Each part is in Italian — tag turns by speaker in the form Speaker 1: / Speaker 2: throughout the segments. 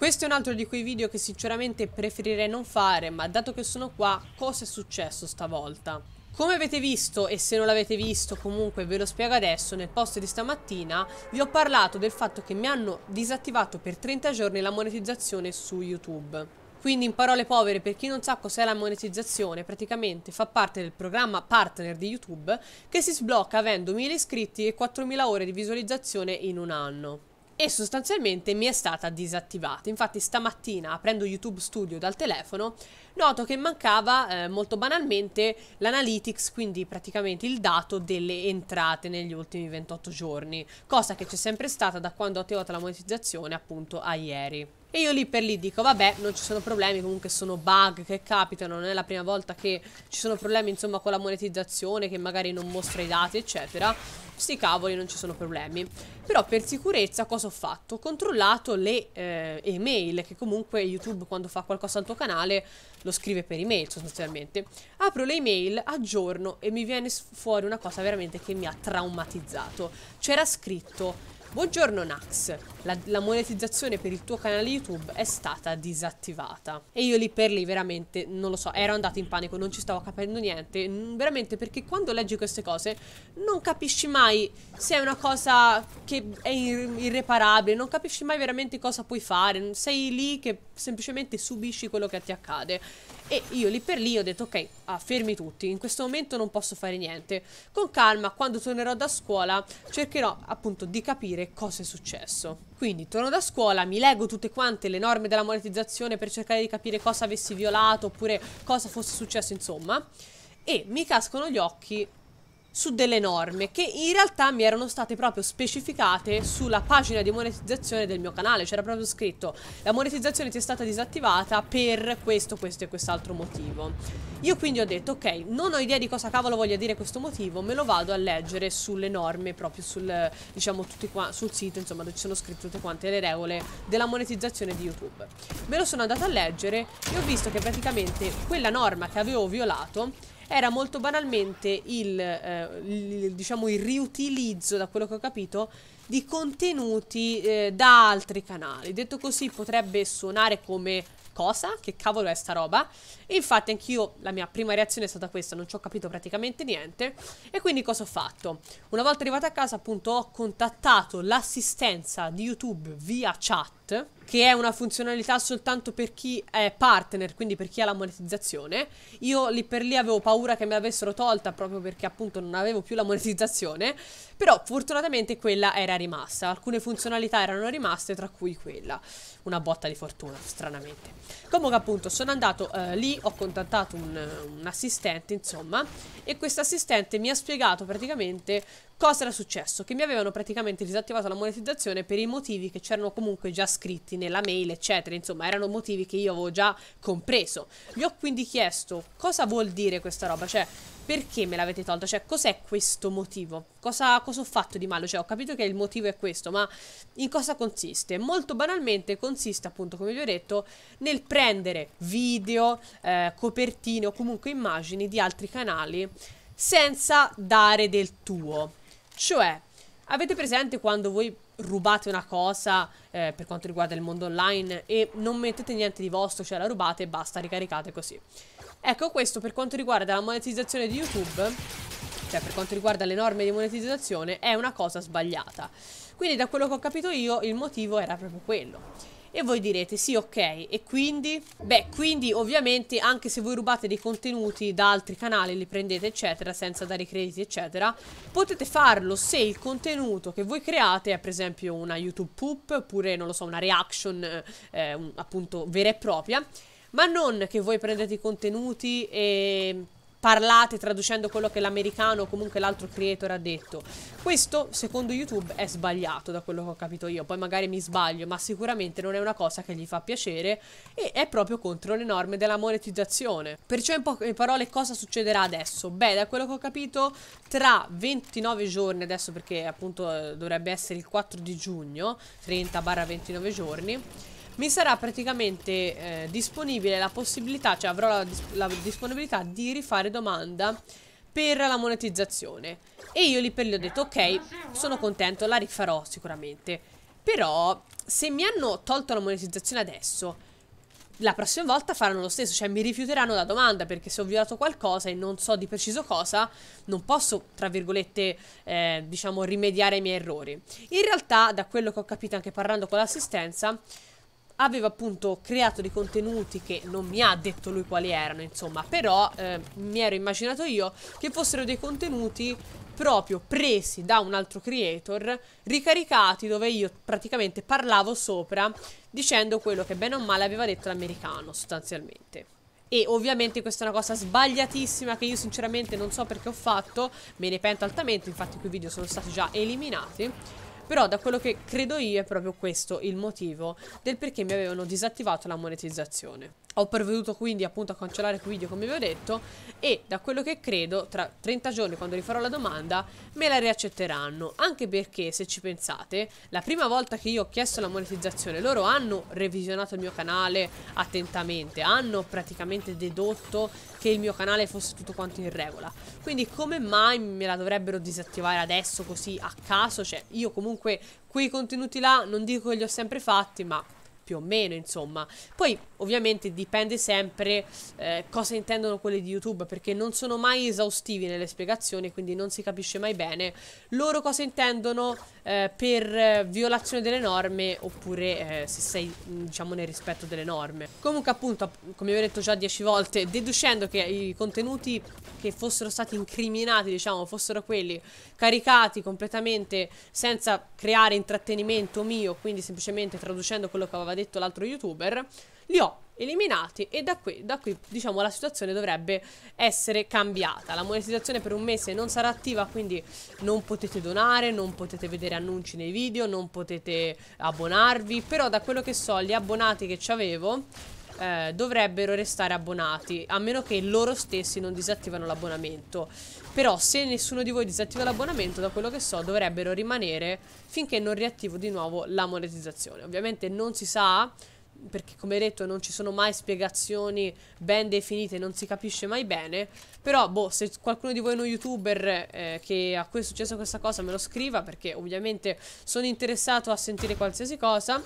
Speaker 1: Questo è un altro di quei video che sinceramente preferirei non fare, ma dato che sono qua, cosa è successo stavolta? Come avete visto, e se non l'avete visto comunque ve lo spiego adesso, nel post di stamattina vi ho parlato del fatto che mi hanno disattivato per 30 giorni la monetizzazione su YouTube. Quindi in parole povere, per chi non sa cos'è la monetizzazione, praticamente fa parte del programma partner di YouTube che si sblocca avendo 1000 iscritti e 4000 ore di visualizzazione in un anno e sostanzialmente mi è stata disattivata. Infatti stamattina aprendo YouTube Studio dal telefono noto che mancava eh, molto banalmente l'analytics, quindi praticamente il dato delle entrate negli ultimi 28 giorni, cosa che c'è sempre stata da quando ho attivato la monetizzazione appunto a ieri. E io lì per lì dico, vabbè, non ci sono problemi, comunque sono bug che capitano, non è la prima volta che ci sono problemi, insomma, con la monetizzazione, che magari non mostra i dati, eccetera. Sti cavoli, non ci sono problemi. Però per sicurezza cosa ho fatto? Ho controllato le eh, email, che comunque YouTube quando fa qualcosa al tuo canale lo scrive per email, sostanzialmente. Apro le email, aggiorno e mi viene fuori una cosa veramente che mi ha traumatizzato. C'era scritto Buongiorno Nax, la, la, monetizzazione per il tuo canale YouTube è stata disattivata. E io lì per lì veramente, non lo so, ero andato in panico, non ci stavo capendo niente, mm, veramente perché quando leggi queste cose non capisci mai se è una cosa che è ir irreparabile, non capisci mai veramente cosa puoi fare, sei lì che semplicemente subisci quello che ti accade e io lì per lì ho detto ok, ah, fermi tutti, in questo momento non posso fare niente. Con calma, quando tornerò da scuola, cercherò appunto di capire cosa è successo. Quindi torno da scuola, mi leggo tutte quante le norme della monetizzazione per cercare di capire cosa avessi violato oppure cosa fosse successo, insomma. E mi cascono gli occhi su delle norme che in realtà mi erano state proprio specificate sulla pagina di monetizzazione del mio canale. C'era proprio scritto la monetizzazione ti è stata disattivata per questo, questo e quest'altro motivo. Io quindi ho detto ok, non ho idea di cosa cavolo voglia dire questo motivo, me lo vado a leggere sulle norme, proprio sul, diciamo, qua, sul sito, insomma, dove ci sono scritte tutte quante le regole della monetizzazione di YouTube. Me lo sono andata a leggere e ho visto che praticamente quella norma che avevo violato era molto banalmente il, eh, il, diciamo, il riutilizzo, da quello che ho capito, di contenuti eh, da altri canali. Detto così potrebbe suonare come cosa? Che cavolo è sta roba? infatti anch'io, la mia prima reazione è stata questa, non ci ho capito praticamente niente. E quindi cosa ho fatto? Una volta arrivata a casa appunto ho contattato l'assistenza di YouTube via chat, che è una funzionalità soltanto per chi è partner, quindi per chi ha la monetizzazione. Io lì per lì avevo paura che me l'avessero tolta proprio perché appunto non avevo più la monetizzazione, però fortunatamente quella era rimasta. Alcune funzionalità erano rimaste, tra cui quella. Una botta di fortuna, stranamente. Comunque appunto sono andato eh, lì, ho contattato un, un assistente, insomma, e questo assistente mi ha spiegato praticamente Cosa era successo? Che mi avevano praticamente disattivato la monetizzazione per i motivi che c'erano comunque già scritti nella mail, eccetera. Insomma, erano motivi che io avevo già compreso. Gli ho quindi chiesto cosa vuol dire questa roba, cioè perché me l'avete tolta? Cioè, cos'è questo motivo? Cosa, cosa, ho fatto di male? Cioè, ho capito che il motivo è questo, ma in cosa consiste? Molto banalmente consiste, appunto, come vi ho detto, nel prendere video, eh, copertine o comunque immagini di altri canali senza dare del tuo. Cioè, avete presente quando voi rubate una cosa eh, per quanto riguarda il mondo online e non mettete niente di vostro, cioè la rubate e basta, ricaricate così. Ecco questo per quanto riguarda la monetizzazione di YouTube, cioè per quanto riguarda le norme di monetizzazione, è una cosa sbagliata. Quindi da quello che ho capito io il motivo era proprio quello. E voi direte sì ok e quindi? Beh quindi ovviamente anche se voi rubate dei contenuti da altri canali li prendete eccetera senza dare crediti eccetera potete farlo se il contenuto che voi create è per esempio una YouTube poop oppure non lo so una reaction eh, un, appunto vera e propria ma non che voi prendete i contenuti e parlate traducendo quello che l'americano o comunque l'altro creator ha detto. Questo, secondo YouTube, è sbagliato da quello che ho capito io, poi magari mi sbaglio, ma sicuramente non è una cosa che gli fa piacere e è proprio contro le norme della monetizzazione. Perciò in poche parole cosa succederà adesso? Beh, da quello che ho capito, tra 29 giorni, adesso perché appunto eh, dovrebbe essere il 4 di giugno, 30-29 giorni, mi sarà praticamente eh, disponibile la possibilità, cioè avrò la, dis la, disponibilità di rifare domanda per la monetizzazione. E io lì per lì ho detto, ok, sono contento, la rifarò sicuramente. Però, se mi hanno tolto la monetizzazione adesso, la prossima volta faranno lo stesso, cioè mi rifiuteranno la domanda perché se ho violato qualcosa e non so di preciso cosa, non posso, tra virgolette, eh, diciamo, rimediare i miei errori. In realtà, da quello che ho capito anche parlando con l'assistenza, aveva appunto creato dei contenuti che non mi ha detto lui quali erano, insomma, però eh, mi ero immaginato io che fossero dei contenuti proprio presi da un altro creator, ricaricati dove io praticamente parlavo sopra dicendo quello che bene o male aveva detto l'americano sostanzialmente. E ovviamente questa è una cosa sbagliatissima che io sinceramente non so perché ho fatto, me ne pento altamente, infatti quei video sono stati già eliminati. Però da quello che credo io è proprio questo il motivo del perché mi avevano disattivato la monetizzazione. Ho provveduto quindi appunto a cancellare quel video come vi ho detto e da quello che credo tra 30 giorni quando rifarò la domanda me la riaccetteranno anche perché se ci pensate la prima volta che io ho chiesto la monetizzazione loro hanno revisionato il mio canale attentamente hanno praticamente dedotto che il mio canale fosse tutto quanto in regola. Quindi come mai me la dovrebbero disattivare adesso così a caso? Cioè io comunque quei contenuti là non dico che li ho sempre fatti ma più o meno, insomma. Poi, ovviamente, dipende sempre eh, cosa intendono quelli di YouTube, perché non sono mai esaustivi nelle spiegazioni, quindi non si capisce mai bene loro cosa intendono. Eh, per violazione delle norme oppure eh, se sei mm, diciamo nel rispetto delle norme. Comunque appunto, come vi ho detto già dieci volte, deducendo che i contenuti che fossero stati incriminati, diciamo, fossero quelli caricati completamente senza creare intrattenimento mio, quindi semplicemente traducendo quello che aveva detto l'altro youtuber, li ho eliminati e da qui, da qui diciamo la situazione dovrebbe essere cambiata la monetizzazione per un mese non sarà attiva quindi non potete donare non potete vedere annunci nei video non potete abbonarvi però da quello che so gli abbonati che ci avevo eh, dovrebbero restare abbonati a meno che loro stessi non disattivano l'abbonamento però se nessuno di voi disattiva l'abbonamento da quello che so dovrebbero rimanere finché non riattivo di nuovo la monetizzazione ovviamente non si sa perché come detto non ci sono mai spiegazioni ben definite, non si capisce mai bene, però boh, se qualcuno di voi è uno youtuber eh, che a cui è successo questa cosa me lo scriva perché ovviamente sono interessato a sentire qualsiasi cosa,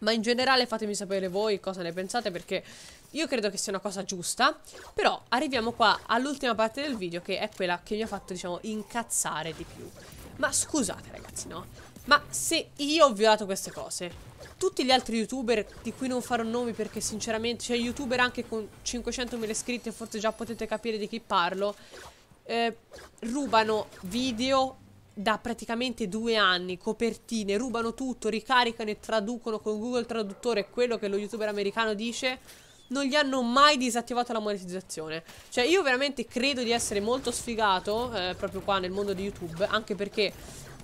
Speaker 1: ma in generale fatemi sapere voi cosa ne pensate perché io credo che sia una cosa giusta, però arriviamo qua all'ultima parte del video che è quella che mi ha fatto diciamo incazzare di più. Ma scusate ragazzi, no? Ma se io ho violato queste cose tutti gli altri youtuber di cui non farò nomi perché sinceramente cioè youtuber anche con 500.000 iscritti forse già potete capire di chi parlo eh, rubano video da praticamente due anni copertine, rubano tutto, ricaricano e traducono con Google Traduttore quello che lo youtuber americano dice non gli hanno mai disattivato la monetizzazione cioè io veramente credo di essere molto sfigato eh, proprio qua nel mondo di YouTube anche perché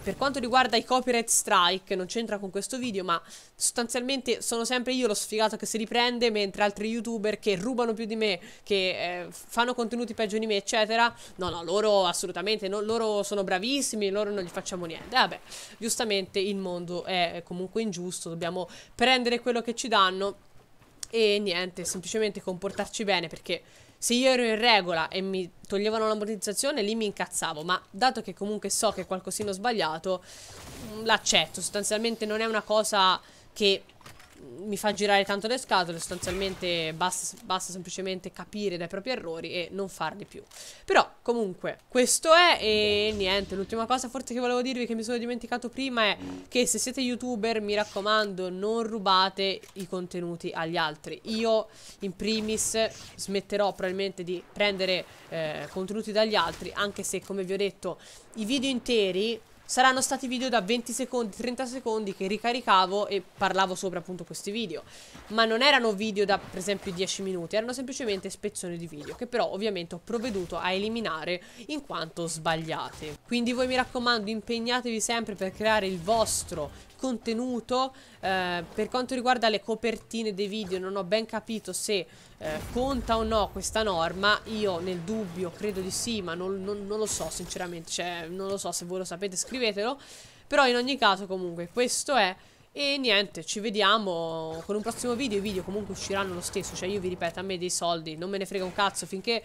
Speaker 1: per quanto riguarda i copyright strike, non c'entra con questo video, ma sostanzialmente sono sempre io lo sfigato che si riprende, mentre altri youtuber che rubano più di me, che eh, fanno contenuti peggio di me, eccetera. No, no, loro assolutamente, no, loro sono bravissimi, loro non gli facciamo niente. Vabbè, giustamente il mondo è comunque ingiusto, dobbiamo prendere quello che ci danno e niente, semplicemente comportarci bene perché se io ero in regola e mi toglievano l'ammortizzazione lì mi incazzavo, ma dato che comunque so che qualcosina ho sbagliato, mm, l'accetto, sostanzialmente non è una cosa che mi fa girare tanto le scatole, sostanzialmente basta, basta, semplicemente capire dai propri errori e non farli più. Però comunque questo è e niente, l'ultima cosa forse che volevo dirvi che mi sono dimenticato prima è che se siete youtuber mi raccomando non rubate i contenuti agli altri. Io in primis smetterò probabilmente di prendere eh, contenuti dagli altri anche se come vi ho detto i video interi saranno stati video da 20 secondi, 30 secondi che ricaricavo e parlavo sopra appunto questi video. Ma non erano video da per esempio 10 minuti, erano semplicemente spezzoni di video che però ovviamente ho provveduto a eliminare in quanto sbagliate. Quindi voi mi raccomando impegnatevi sempre per creare il vostro contenuto eh, per quanto riguarda le copertine dei video non ho ben capito se eh, conta o no questa norma io nel dubbio credo di sì ma non, non, non lo so sinceramente cioè, non lo so se voi lo sapete scrivetelo però in ogni caso comunque questo è e niente, ci vediamo con un prossimo video. I video comunque usciranno lo stesso. Cioè, io vi ripeto, a me dei soldi non me ne frega un cazzo finché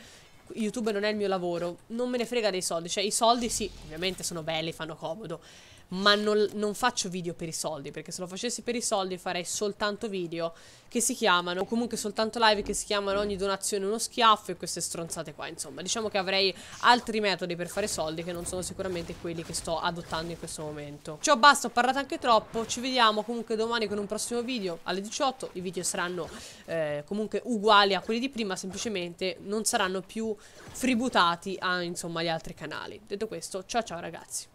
Speaker 1: YouTube non è il mio lavoro. Non me ne frega dei soldi. Cioè, i soldi sì, ovviamente sono belli, fanno comodo ma non, non, faccio video per i soldi, perché se lo facessi per i soldi farei soltanto video che si chiamano, o comunque soltanto live che si chiamano ogni donazione uno schiaffo e queste stronzate qua, insomma. Diciamo che avrei altri metodi per fare soldi che non sono sicuramente quelli che sto adottando in questo momento. Ciò basta, ho parlato anche troppo, ci vediamo comunque domani con un prossimo video alle 18, i video saranno eh, comunque uguali a quelli di prima, semplicemente non saranno più fributati a insomma gli altri canali. Detto questo, ciao ciao ragazzi.